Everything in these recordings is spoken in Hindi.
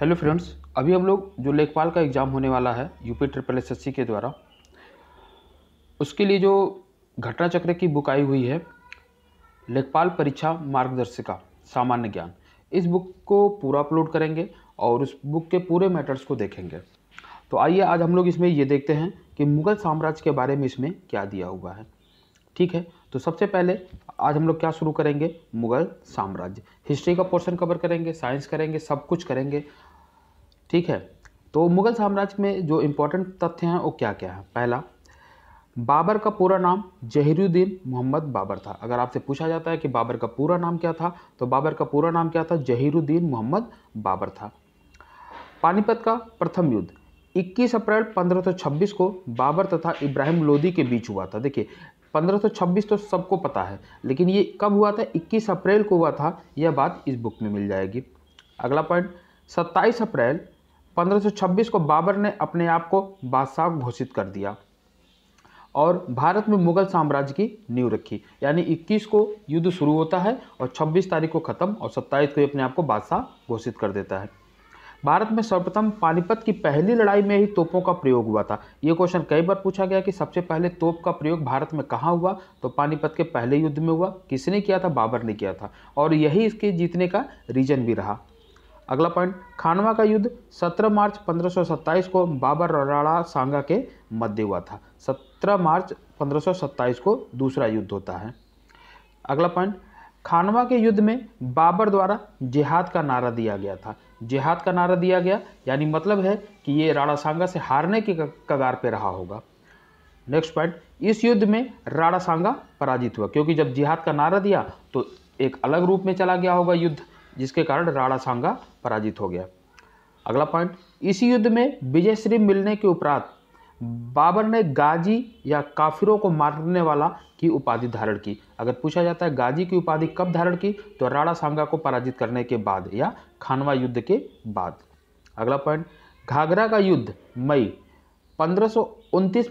हेलो फ्रेंड्स अभी हम लोग जो लेखपाल का एग्ज़ाम होने वाला है यूपी ट्रिपल एस के द्वारा उसके लिए जो घटना चक्र की बुक आई हुई है लेखपाल परीक्षा मार्गदर्शिका सामान्य ज्ञान इस बुक को पूरा अपलोड करेंगे और उस बुक के पूरे मैटर्स को देखेंगे तो आइए आज हम लोग इसमें ये देखते हैं कि मुग़ल साम्राज्य के बारे में इसमें क्या दिया हुआ है ठीक है तो सबसे पहले आज हम लोग क्या शुरू करेंगे मुगल साम्राज्य हिस्ट्री का पोर्शन कवर करेंगे साइंस करेंगे सब कुछ करेंगे ठीक है तो मुग़ल साम्राज्य में जो इम्पोर्टेंट तथ्य हैं वो क्या क्या है पहला बाबर का पूरा नाम जहिरुद्दीन मोहम्मद बाबर था अगर आपसे पूछा जाता है कि बाबर का पूरा नाम क्या था तो बाबर का पूरा नाम क्या था जहिरुद्दीन मोहम्मद बाबर था पानीपत का प्रथम युद्ध 21 अप्रैल 1526 को बाबर तथा इब्राहिम लोदी के बीच हुआ था देखिए 1526 तो सबको पता है लेकिन ये कब हुआ था 21 अप्रैल को हुआ था यह बात इस बुक में मिल जाएगी अगला पॉइंट 27 अप्रैल 1526 को बाबर ने अपने आप को बादशाह घोषित कर दिया और भारत में मुगल साम्राज्य की नींव रखी यानी 21 को युद्ध शुरू होता है और 26 तारीख को ख़त्म और 27 को अपने आप को बादशाह घोषित कर देता है भारत में सर्वप्रथम पानीपत की पहली लड़ाई में ही तोपों का प्रयोग हुआ था ये क्वेश्चन कई बार पूछा गया कि सबसे पहले तोप का प्रयोग भारत में कहाँ हुआ तो पानीपत के पहले युद्ध में हुआ किसने किया था बाबर ने किया था और यही इसके जीतने का रीजन भी रहा अगला पॉइंट खानवा का युद्ध 17 मार्च 1527 को बाबर राणा सांगा के मध्य हुआ था 17 मार्च 1527 को दूसरा युद्ध होता है अगला पॉइंट खानवा के युद्ध में बाबर द्वारा जिहाद का नारा दिया गया था जिहाद का नारा दिया गया यानी मतलब है कि ये राणा सांगा से हारने के कगार पर रहा होगा नेक्स्ट पॉइंट इस युद्ध में राणा सांगा पराजित हुआ क्योंकि जब जिहाद का नारा दिया तो एक अलग रूप में चला गया होगा युद्ध जिसके कारण राणा सांगा पराजित हो गया अगला पॉइंट इस युद्ध में विजयश्री मिलने के उपरांत बाबर ने गाजी या काफिरों को मारने वाला की उपाधि धारण की अगर पूछा जाता है गाजी की उपाधि कब धारण की तो राणा सांगा को पराजित करने के बाद या खानवा युद्ध के बाद अगला पॉइंट घाघरा का युद्ध मई पंद्रह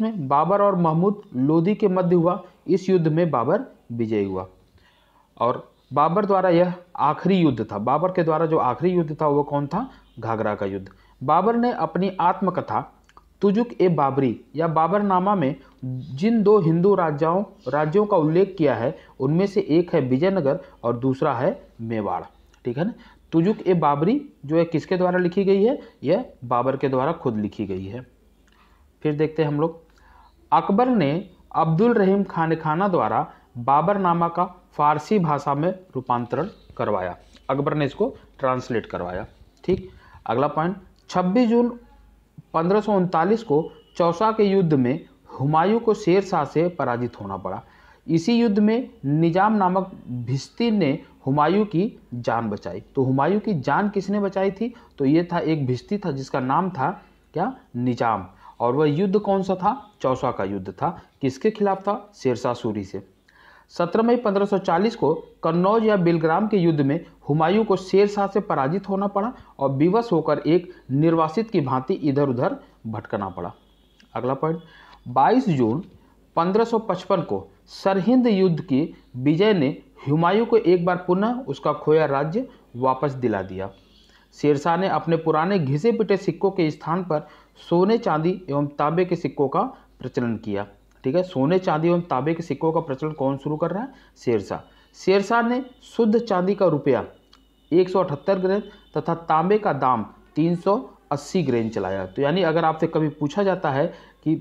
में बाबर और महमूद लोधी के मध्य हुआ इस युद्ध में बाबर विजयी हुआ और बाबर द्वारा यह आखिरी युद्ध था बाबर के द्वारा जो आखिरी युद्ध था वो कौन था घाघरा का युद्ध बाबर ने अपनी आत्मकथा तुजुक ए बाबरी या बाबरनामा में जिन दो हिंदू राजाओं राज्यों का उल्लेख किया है उनमें से एक है विजयनगर और दूसरा है मेवाड़ ठीक है ना तुजुक ए बाबरी जो है किसके द्वारा लिखी गई है यह बाबर के द्वारा खुद लिखी गई है फिर देखते हैं हम लोग अकबर ने अब्दुल रहीम खान खाना द्वारा बाबरनामा का फारसी भाषा में रूपांतरण करवाया अकबर ने इसको ट्रांसलेट करवाया ठीक अगला पॉइंट 26 जून पंद्रह को चौसा के युद्ध में हुमायूं को शेर शाह से पराजित होना पड़ा इसी युद्ध में निजाम नामक भिस्ती ने हुमायूं की जान बचाई तो हुमायूं की जान किसने बचाई थी तो ये था एक भिस्ती था जिसका नाम था क्या निजाम और वह युद्ध कौन सा था चौसा का युद्ध था किसके खिलाफ था शेरशाह सूरी से सत्रह मई 1540 को कन्नौज या बिलग्राम के युद्ध में हुमायूं को शेर शाह से पराजित होना पड़ा और विवश होकर एक निर्वासित की भांति इधर उधर भटकना पड़ा अगला पॉइंट 22 जून 1555 को सरहिंद युद्ध की विजय ने हुमायूं को एक बार पुनः उसका खोया राज्य वापस दिला दिया शेरशाह ने अपने पुराने घिसे पिटे सिक्कों के स्थान पर सोने चांदी एवं तांबे के सिक्कों का प्रचलन किया ठीक है सोने चांदी एवं तांबे के सिक्कों का प्रचलन कौन शुरू कर रहा है शेरशाह शेरशाह ने शुद्ध चांदी का रुपया अठहत्तर ग्रेन तथा तांबे का दाम 380 ग्रेन चलाया तो यानी अगर आपसे कभी पूछा जाता है कि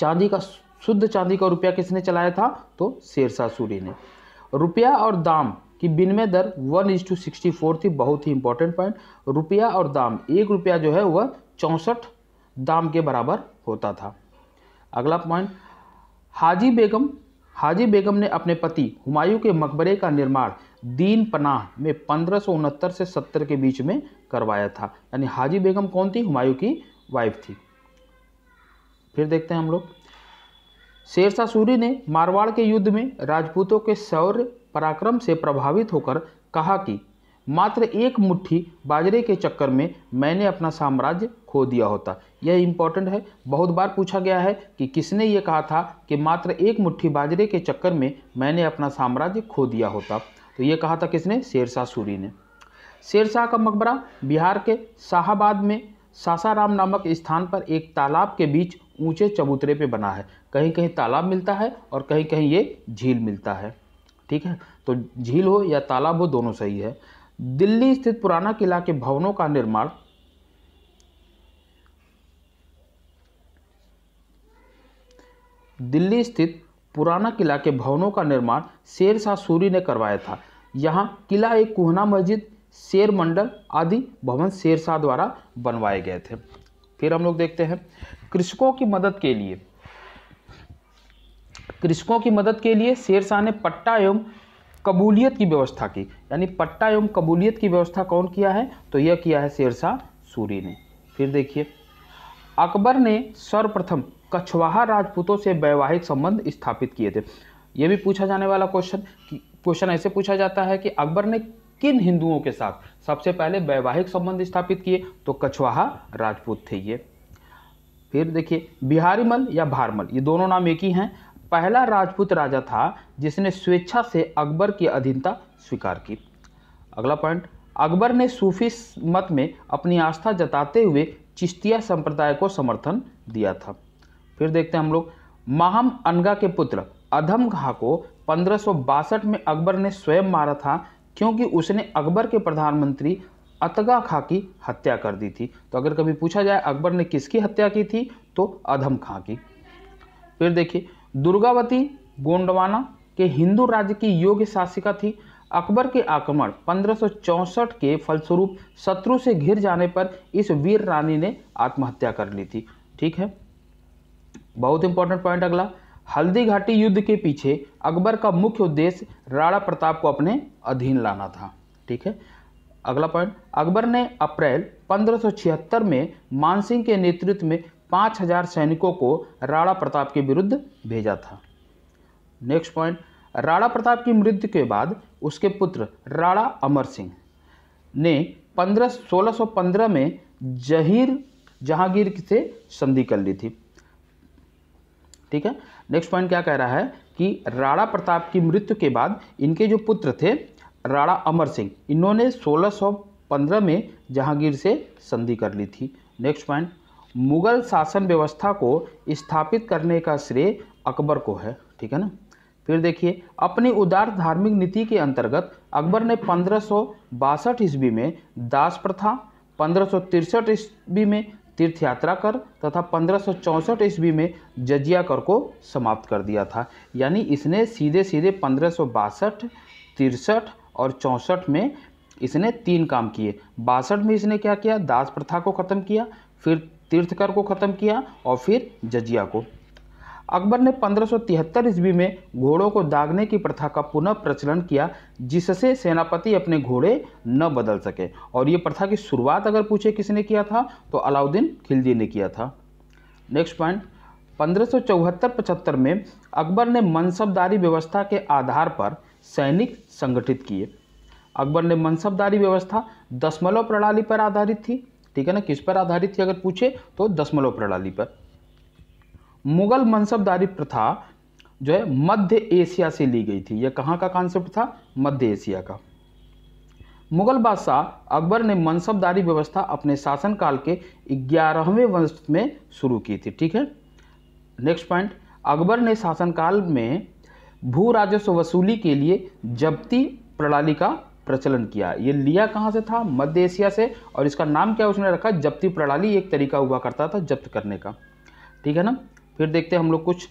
चांदी का शुद्ध चांदी का रुपया किसने चलाया था तो शेरशाह सूरी ने रुपया और दाम की विनिमय दर one is to sixty four थी बहुत ही इंपॉर्टेंट पॉइंट रुपया और दाम एक रुपया जो है वह चौंसठ दाम के बराबर होता था अगला पॉइंट हाजी बेगम हाजी बेगम ने अपने पति हुमायूं के मकबरे का निर्माण दीन पनाह में पंद्रह से सत्तर के बीच में करवाया था यानी हाजी बेगम कौन थी हुमायूं की वाइफ थी फिर देखते हैं हम लोग शेरशाह सूरी ने मारवाड़ के युद्ध में राजपूतों के शौर्य पराक्रम से प्रभावित होकर कहा कि मात्र एक मुट्ठी बाजरे के चक्कर में मैंने अपना साम्राज्य खो दिया होता यह इम्पॉर्टेंट है बहुत बार पूछा गया है कि किसने ये कहा था कि मात्र एक मुट्ठी बाजरे के चक्कर में मैंने अपना साम्राज्य खो दिया होता तो ये कहा था किसने शेरशाह सूरी ने शेरशाह का मकबरा बिहार के शाहबाद में सासाराम नामक स्थान पर एक तालाब के बीच ऊँचे चबूतरे पर बना है कहीं कहीं तालाब मिलता है और कहीं कहीं ये झील मिलता है ठीक है तो झील हो या तालाब हो दोनों सही है दिल्ली स्थित पुराना किला के भवनों का निर्माण दिल्ली स्थित पुराना किला के भवनों का निर्माण शेर शाह सूरी ने करवाया था यहाँ किला एक कोहना मस्जिद शेर मंडल आदि भवन शेर शाह द्वारा बनवाए गए थे फिर हम लोग देखते हैं कृषकों की मदद के लिए कृषकों की मदद के लिए शेर शाह ने पट्टा एवं कबूलियत की व्यवस्था की यानी पट्टा एवं कबूलियत की व्यवस्था कौन किया है तो यह किया है शेरशाह सूरी ने फिर देखिए अकबर ने सर्वप्रथम कछवाहा राजपूतों से वैवाहिक संबंध स्थापित किए थे यह भी पूछा जाने वाला क्वेश्चन क्वेश्चन ऐसे पूछा जाता है कि अकबर ने किन हिंदुओं के साथ सबसे पहले वैवाहिक संबंध स्थापित किए तो कछवाहा राजपूत थे ये फिर देखिए बिहारीमल या भारमल ये दोनों नाम एक ही हैं पहला राजपूत राजा था जिसने स्वेच्छा से अकबर की अधीनता स्वीकार की अगला पॉइंट अकबर ने सूफी मत में अपनी आस्था जताते हुए चिश्तिया संप्रदाय को समर्थन दिया था फिर देखते हैं हम लोग माहम अनगा के पुत्र अधम घा को पंद्रह में अकबर ने स्वयं मारा था क्योंकि उसने अकबर के प्रधानमंत्री अतगा खां की हत्या कर दी थी तो अगर कभी पूछा जाए अकबर ने किसकी हत्या की थी तो अधम खां की फिर देखिए दुर्गावती गोंडवाना के हिंदू राज्य की योग्य शासिका थी अकबर के आक्रमण पंद्रह के फलस्वरूप शत्रु से घिर जाने पर इस वीर रानी ने आत्महत्या कर ली थी ठीक है बहुत इंपॉर्टेंट पॉइंट अगला हल्दी घाटी युद्ध के पीछे अकबर का मुख्य उद्देश्य राणा प्रताप को अपने अधीन लाना था ठीक है अगला पॉइंट अकबर ने अप्रैल 1576 में मानसिंह के नेतृत्व में पाँच हजार सैनिकों को राणा प्रताप के विरुद्ध भेजा था नेक्स्ट पॉइंट राणा प्रताप की मृत्यु के बाद उसके पुत्र राणा अमर सिंह ने पंद्रह सोलह में जहीर जहांगीर से संधि कर ली थी ठीक है नेक्स्ट पॉइंट क्या कह रहा है कि राणा प्रताप की मृत्यु के बाद इनके जो पुत्र थे राणा अमर सिंह इन्होंने 1615 में जहांगीर से संधि कर ली थी नेक्स्ट पॉइंट मुग़ल शासन व्यवस्था को स्थापित करने का श्रेय अकबर को है ठीक है ना फिर देखिए अपनी उदार धार्मिक नीति के अंतर्गत अकबर ने पंद्रह ईस्वी में दास प्रथा पंद्रह ईस्वी में तीर्थ यात्रा कर तथा पंद्रह ईस्वी में जजिया कर को समाप्त कर दिया था यानी इसने सीधे सीधे पंद्रह तिरसठ और चौंसठ में इसने तीन काम किए बासठ में इसने क्या किया दास प्रथा को ख़त्म किया फिर तीर्थकर को ख़त्म किया और फिर जजिया को अकबर ने 1573 ईस्वी में घोड़ों को दागने की प्रथा का पुनः प्रचलन किया जिससे सेनापति अपने घोड़े न बदल सके और ये प्रथा की शुरुआत अगर पूछे किसने किया था तो अलाउद्दीन खिलजी ने किया था नेक्स्ट पॉइंट 1574-75 में अकबर ने मनसबदारी व्यवस्था के आधार पर सैनिक संगठित किए अकबर ने मनसबदारी व्यवस्था दशमलव प्रणाली पर आधारित थी ठीक है ना किस पर आधारित थी अगर पूछे तो दशमलव प्रणाली पर मुगल मनसबदारी प्रथा जो है मध्य एशिया से ली गई थी यह कहाँ का कॉन्सेप्ट था मध्य एशिया का मुगल बादशाह अकबर ने मनसबदारी व्यवस्था अपने शासनकाल के ग्यारहवें वर्ष में शुरू की थी ठीक है नेक्स्ट पॉइंट अकबर ने शासनकाल में भू राजस्व वसूली के लिए जब्ती प्रणाली का प्रचलन किया ये लिया कहाँ से था मध्य एशिया से और इसका नाम क्या उसने रखा जब्ती प्रणाली एक तरीका हुआ करता था जब्त करने का ठीक है ना फिर देखते हैं हम लोग कुछ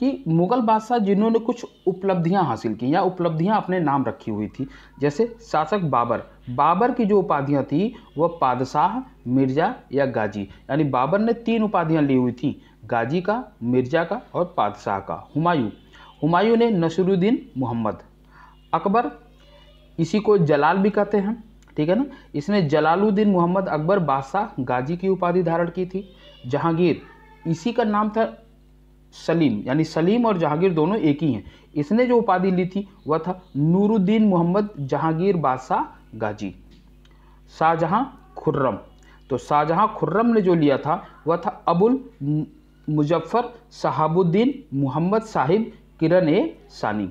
कि मुगल बादशाह जिन्होंने कुछ उपलब्धियां हासिल की या उपलब्धियां अपने नाम रखी हुई थी जैसे शासक बाबर बाबर की जो उपाधियां थी वह पादशाह मिर्जा या गाजी यानी बाबर ने तीन उपाधियां ली हुई थी गाजी का मिर्जा का और पादशाह का हुमायूं हुमायूं ने नसरुद्दीन मोहम्मद अकबर इसी को जलाल भी कहते हैं ठीक है ना इसने जलालुद्दीन मोहम्मद अकबर बादशाह गाजी की उपाधि धारण की थी जहांगीर इसी का नाम था सलीम यानी सलीम और जहांगीर दोनों एक ही हैं इसने जो उपाधि ली थी वह था नूरुद्दीन मोहम्मद जहांगीर बादशाह गाजी शाहजहां खुर्रम तो शाहजहां खुर्रम ने जो लिया था वह था अबुल मुजफ्फर शहाबुद्दीन मोहम्मद साहिब किरण ए सानी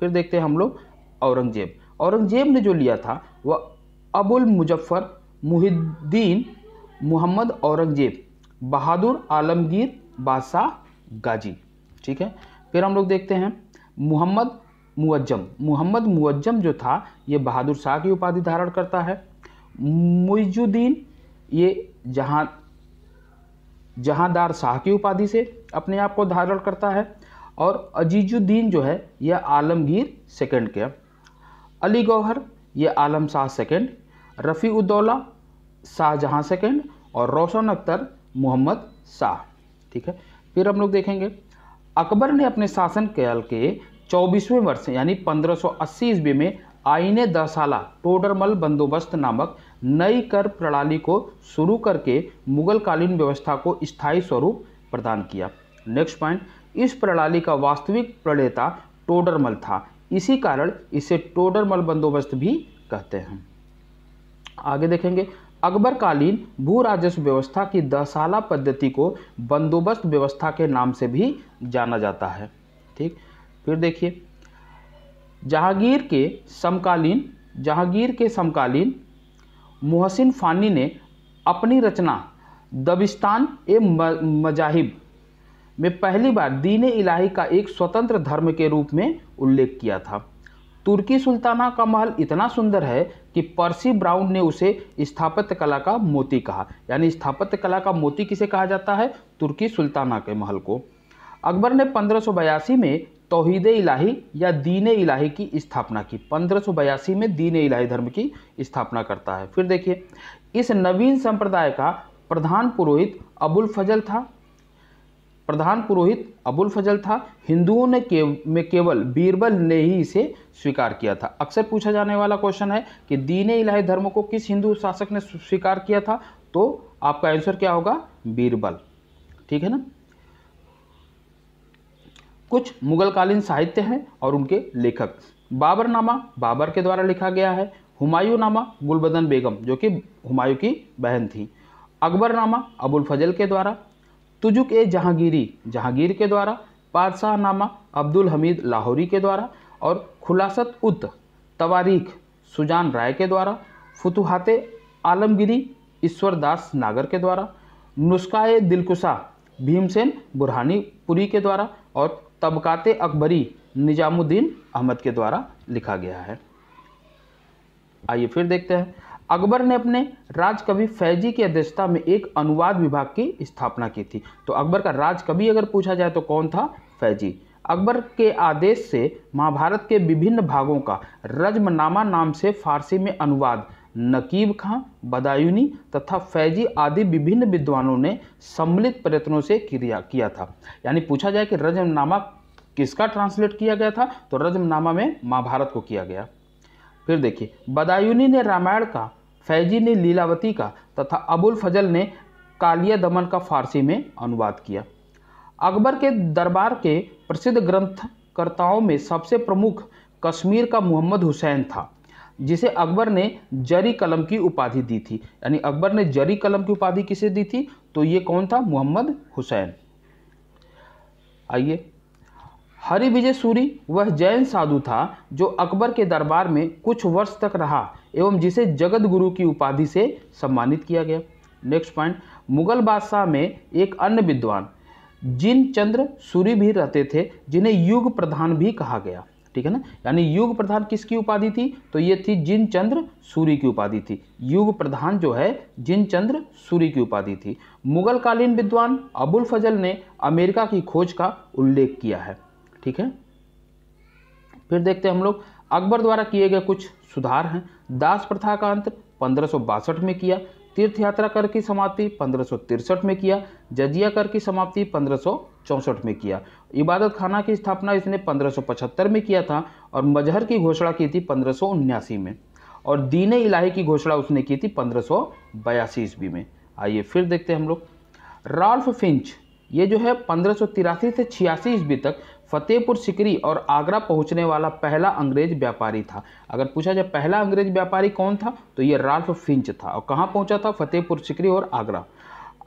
फिर देखते हैं हम लोग औरंगजेब औरंगजेब ने जो लिया था वह अबुल मुजफ्फ़र मुहिद्दीन मोहम्मद औरंगजेब बहादुर आलमगीर बादशाह गाजी ठीक है फिर हम लोग देखते हैं मोहम्मद मुअज्जम मोहम्मद मुअज्जम जो था ये बहादुर शाह की उपाधि धारण करता है मुइजुद्दीन ये जहाँ जहाँदार शाह की उपाधि से अपने आप को धारण करता है और अजीजुद्दीन जो है यह आलमगीर सेकंड के अली गौहर ये आलम शाह सेकेंड रफ़ी उद्दौला शाहजहाँ सेकेंड और रोशन अख्तर मोहम्मद शाह ठीक है फिर हम लोग देखेंगे अकबर ने अपने शासन काल के चौबीसवें वर्ष यानी 1580 ईस्वी में आईने दशाला टोडरमल बंदोबस्त नामक नई कर प्रणाली को शुरू करके मुगलकालीन व्यवस्था को स्थायी स्वरूप प्रदान किया नेक्स्ट पॉइंट इस प्रणाली का वास्तविक प्रणेता टोडरमल था इसी कारण इसे टोडरमल बंदोबस्त भी कहते हैं आगे देखेंगे अकबरकालीन भू राजस्व व्यवस्था की दशाला पद्धति को बंदोबस्त व्यवस्था के नाम से भी जाना जाता है ठीक फिर देखिए जहांगीर के समकालीन जहांगीर के समकालीन मोहसिन फानी ने अपनी रचना दबिस्तान ए मजाहिब में पहली बार दीन इलाही का एक स्वतंत्र धर्म के रूप में उल्लेख किया था तुर्की सुल्ताना का महल इतना सुंदर है कि पर्सी ब्राउन ने उसे स्थापत्य कला का मोती कहा यानी स्थापत्य कला का मोती किसे कहा जाता है तुर्की सुल्ताना के महल को अकबर ने पंद्रह में तोहद इलाही या दीन इलाही की स्थापना की पंद्रह में दीन इलाही धर्म की स्थापना करता है फिर देखिए इस नवीन संप्रदाय का प्रधान पुरोहित अबुल फजल था प्रधान पुरोहित अबुल फजल था हिंदुओं ने के, में केवल बीरबल ने ही इसे स्वीकार किया था अक्सर पूछा जाने वाला क्वेश्चन है कि दीन इलाही धर्म को किस हिंदू शासक ने स्वीकार किया था तो आपका आंसर क्या होगा बीरबल ठीक है ना कुछ मुगलकालीन साहित्य हैं और उनके लेखक बाबरनामा बाबर के द्वारा लिखा गया है हुमायूं नामा गुलबदन बेगम जो कि हुमायूं की बहन थी अकबरनामा अबुल फजल के द्वारा तुजुक ए जहांगीरी जहांगीर के द्वारा पारसाहनामा अब्दुल हमीद लाहौरी के द्वारा और खुलासत उत तवारीख सुजान राय के द्वारा फतुहात आलमगिरी ईश्वरदास नागर के द्वारा नुस्खा ए दिलकुशा भीमसेन बुरहानीपुरी के द्वारा और तबकात अकबरी निजामुद्दीन अहमद के द्वारा लिखा गया है आइए फिर देखते हैं अकबर ने अपने राजकवि फैजी की अध्यक्षता में एक अनुवाद विभाग की स्थापना की थी तो अकबर का राजकवि अगर पूछा जाए तो कौन था फैजी अकबर के आदेश से महाभारत के विभिन्न भागों का रजमनामा नाम से फारसी में अनुवाद नकीब खां बदायूनी तथा फैजी आदि विभिन्न विद्वानों ने सम्मिलित प्रयत्नों से क्रिया किया था यानी पूछा जाए कि रजमनामा किसका ट्रांसलेट किया गया था तो रजमनामा में महाभारत को किया गया फिर देखिए बदायूनी ने रामायण का फैजी ने लीलावती का तथा अबुल फजल ने कालिया दमन का फारसी में अनुवाद किया अकबर के दरबार के प्रसिद्ध ग्रंथकर्ताओं में सबसे प्रमुख कश्मीर का मोहम्मद हुसैन था जिसे अकबर ने जरी कलम की उपाधि दी थी यानी अकबर ने जरी कलम की उपाधि किसे दी थी तो ये कौन था मोहम्मद हुसैन आइए हरि विजय सूरी वह जैन साधु था जो अकबर के दरबार में कुछ वर्ष तक रहा एवं जिसे जगत गुरु की उपाधि से सम्मानित किया गया नेक्स्ट पॉइंट मुगल बादशाह में एक अन्य विद्वान जिन चंद्र सूर्य भी रहते थे जिन्हें युग प्रधान भी कहा गया ठीक है ना यानी युग प्रधान किसकी उपाधि थी तो ये थी जिन चंद्र सूर्य की उपाधि थी युग प्रधान जो है जिन चंद्र सूर्य की उपाधि थी मुगल कालीन विद्वान अबुल फजल ने अमेरिका की खोज का उल्लेख किया है ठीक है फिर देखते हैं हम लोग अकबर द्वारा किए गए कुछ सुधार हैं दास प्रथा का अंत पंद्रह में किया तीर्थ यात्रा कर की समाप्ति पंद्रह में किया जजिया कर की समाप्ति पंद्रह में किया इबादत खाना की स्थापना इसने 1575 में किया था और मजहर की घोषणा की थी पंद्रह में और दीन इलाही की घोषणा उसने की थी पंद्रह ईस्वी में आइए फिर देखते हैं हम लोग राल्फ फिंच ये जो है पंद्रह से छियासी ईस्वी तक फतेहपुर सिकरी और आगरा पहुंचने वाला पहला अंग्रेज व्यापारी था अगर पूछा जाए पहला अंग्रेज व्यापारी कौन था तो ये राल्फ फिंच था और कहाँ पहुंचा था फतेहपुर सिकरी और आगरा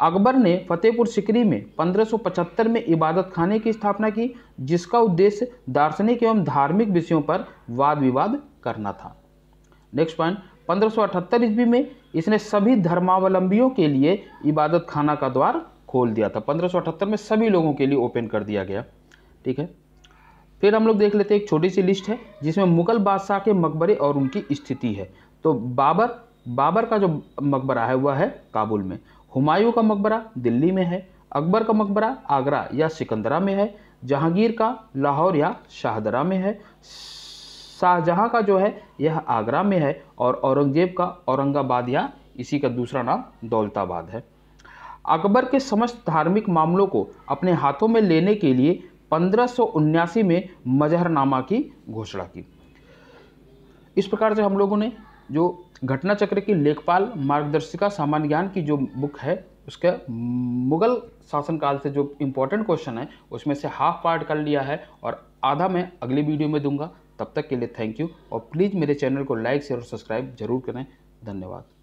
अकबर ने फतेहपुर सिकरी में 1575 में इबादत खाने की स्थापना की जिसका उद्देश्य दार्शनिक एवं धार्मिक विषयों पर वाद विवाद करना था नेक्स्ट पॉइंट पंद्रह ईस्वी में इसने सभी धर्मावलंबियों के लिए इबादत खाना का द्वार खोल दिया था पंद्रह में सभी लोगों के लिए ओपन कर दिया गया ठीक है फिर हम लोग देख लेते हैं एक छोटी सी लिस्ट है जिसमें मुगल बादशाह के मकबरे और उनकी स्थिति है तो बाबर बाबर का जो मकबरा है वह है काबुल में हुमायूं का मकबरा दिल्ली में है अकबर का मकबरा आगरा या सिकंदरा में है जहांगीर का लाहौर या शाहदरा में है शाहजहाँ का जो है यह आगरा में है और औरंगजेब का औरंगाबाद या इसी का दूसरा नाम दौलताबाद है अकबर के समस्त धार्मिक मामलों को अपने हाथों में लेने के लिए पंद्रह में मजहरनामा की घोषणा की इस प्रकार से हम लोगों ने जो घटना चक्र की लेखपाल मार्गदर्शिका सामान्य ज्ञान की जो बुक है उसके मुगल शासनकाल से जो इम्पोर्टेंट क्वेश्चन है उसमें से हाफ पार्ट कर लिया है और आधा मैं अगली वीडियो में दूंगा तब तक के लिए थैंक यू और प्लीज़ मेरे चैनल को लाइक शेयर और सब्सक्राइब जरूर करें धन्यवाद